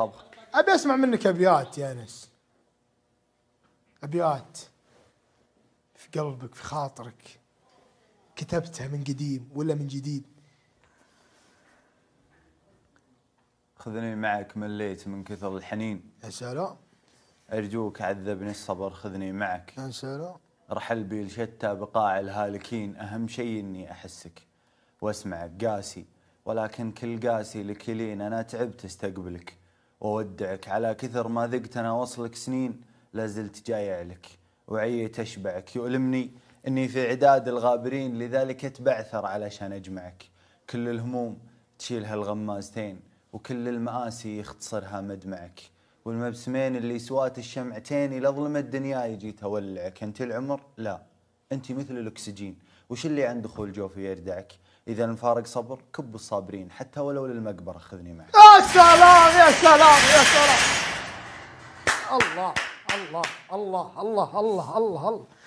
طبخ ابي اسمع منك ابيات يا انس ابيات في قلبك في خاطرك كتبتها من قديم ولا من جديد خذني معك مليت من كثر الحنين يا سلام أرجوك عذبني الصبر خذني معك يا سلام رحل بي لشتى بقاع الهالكين أهم شيء إني أحسك وأسمعك قاسي ولكن كل قاسي لكلين أنا تعبت استقبلك وأودعك على كثر ما ذقت أنا وصلك سنين لازلت جايع لك وعي تشبعك يؤلمني أني في عداد الغابرين لذلك أتبعثر علشان أجمعك كل الهموم تشيلها الغمازتين وكل المآسي يختصرها مدمعك والمبسمين اللي سوات الشمعتين إلى ظلمة الدنيا يجي تولعك أنت العمر لا انت مثل الاكسجين وش اللي عند دخول جوفي يردعك اذا مفارق صبر كب الصابرين حتى ولو للمقبره خذني معك يا سلام يا سلام يا سلام الله الله الله الله الله الله, الله.